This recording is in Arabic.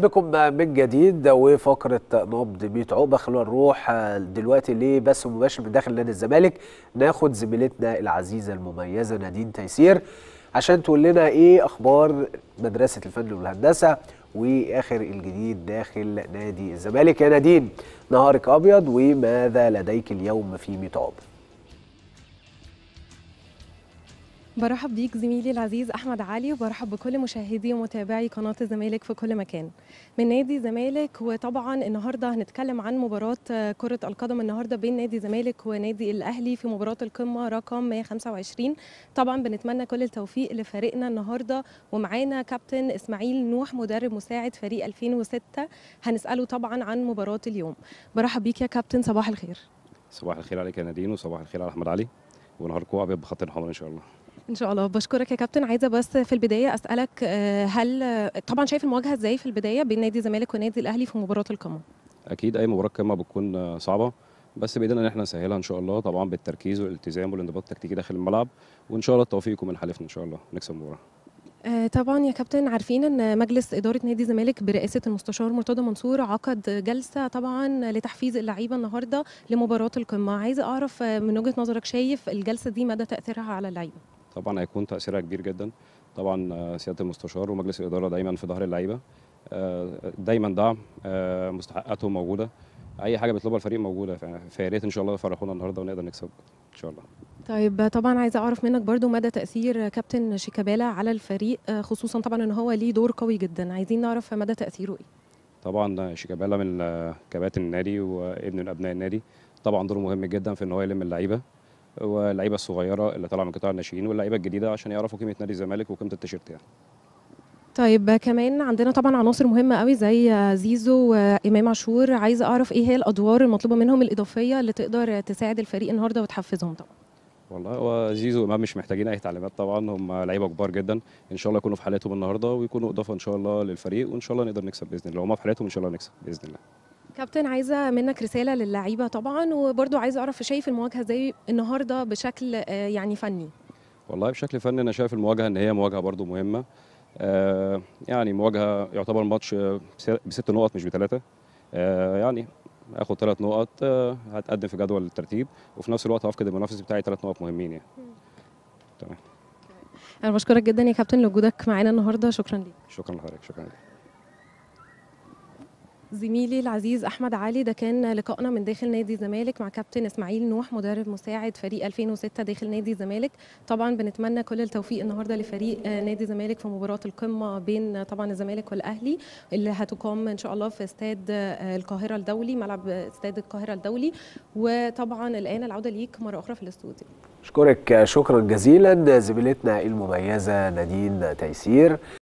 بكم من جديد وفقرة نبض 100 عقبة خلونا نروح دلوقتي لبث مباشر من داخل نادي الزمالك ناخد زميلتنا العزيزة المميزة نادين تيسير عشان تقول لنا ايه اخبار مدرسة الفن والهندسة واخر الجديد داخل نادي الزمالك يا نادين نهارك ابيض وماذا لديك اليوم في 100 عقبة برحب بيك زميلي العزيز احمد علي وبرحب بكل مشاهدي ومتابعي قناه الزمالك في كل مكان من نادي الزمالك وطبعا النهارده هنتكلم عن مباراه كره القدم النهارده بين نادي الزمالك ونادي الاهلي في مباراه القمه رقم 125 طبعا بنتمنى كل التوفيق لفريقنا النهارده ومعانا كابتن اسماعيل نوح مدرب مساعد فريق 2006 هنساله طبعا عن مباراه اليوم برحب بيك يا كابتن صباح الخير صباح الخير عليك يا نادين وصباح الخير على احمد علي ونهاركم ابيض بخط الحمر ان شاء الله ان شاء الله بشكرك يا كابتن عايزه بس في البدايه اسالك آه، هل طبعا شايف المواجهه ازاي في البدايه بين نادي الزمالك والنادي الاهلي في مباراه القمه اكيد اي مباراه قمه بتكون آه، صعبه بس بايدينا ان احنا نسهلها ان شاء الله طبعا بالتركيز والالتزام والانضباط التكتيكي داخل الملعب وان شاء الله التوفيق يكون من حالفنا ان شاء الله نكسب المباراه آه، طبعا يا كابتن عارفين ان مجلس اداره نادي الزمالك برئاسه المستشار مرتضى منصور عقد جلسه طبعا لتحفيز اللعيبه النهارده لمباراه القمه عايزه اعرف من وجهه نظرك شايف الجلسه دي مدى تاثيرها على اللعيبه طبعا هيكون تاثيرها كبير جدا طبعا آه، سياده المستشار ومجلس الاداره دايما في ظهر اللعيبه آه، دايما دعم آه، مستحقاتهم موجوده اي حاجه بيطلبها الفريق موجوده فيا ريت ان شاء الله يفرحونا النهارده ونقدر نكسب ان شاء الله طيب طبعا عايزه اعرف منك برضو مدى تاثير كابتن شيكابالا على الفريق خصوصا طبعا ان هو ليه دور قوي جدا عايزين نعرف مدى تاثيره ايه طبعا شيكابالا من كباتن النادي وابن من ابناء النادي طبعا دوره مهم جدا في ان هو يلم اللعيبه واللعيبه الصغيره اللي طالعه من قطاع الناشئين واللعيبه الجديده عشان يعرفوا قيمه نادي الزمالك وقيمه التيشيرت يعني طيب كمان عندنا طبعا عناصر مهمه قوي زي زيزو وامام عاشور عايزه اعرف ايه هي الادوار المطلوبه منهم الاضافيه اللي تقدر تساعد الفريق النهارده وتحفزهم طبعا والله هو زيزو وامام مش محتاجين اي تعليمات طبعا هم لعيبه كبار جدا ان شاء الله يكونوا في حالتهم النهارده ويكونوا اضافه ان شاء الله للفريق وان شاء الله نقدر نكسب باذن الله لو هم في حالتهم ان شاء الله نكسب باذن الله كابتن عايزه منك رساله للعيبه طبعا وبرده عايزه اعرف شايف المواجهه ازاي النهارده بشكل آه، يعني فني والله بشكل فني انا شايف المواجهه ان هي مواجهه برده مهمه آه، يعني مواجهه يعتبر ماتش آه، بست نقط مش بثلاثه يعني اخد ثلاث نقط هتقدم في جدول الترتيب وفي نفس الوقت هفقد المنافس بتاعي ثلاث نقط مهمين يعني تمام انا بشكرك جدا يا كابتن لوجودك معانا النهارده شكرا ليك شكرا لحضرتك شكرا ليك زميلي العزيز احمد علي ده كان لقائنا من داخل نادي الزمالك مع كابتن اسماعيل نوح مدرب مساعد فريق 2006 داخل نادي الزمالك طبعا بنتمنى كل التوفيق النهارده لفريق نادي الزمالك في مباراه القمه بين طبعا الزمالك والاهلي اللي هتقام ان شاء الله في استاد القاهره الدولي ملعب استاد القاهره الدولي وطبعا الان العوده ليك مره اخرى في الاستوديو اشكرك شكرا جزيلا زميلتنا المميزه نادين تيسير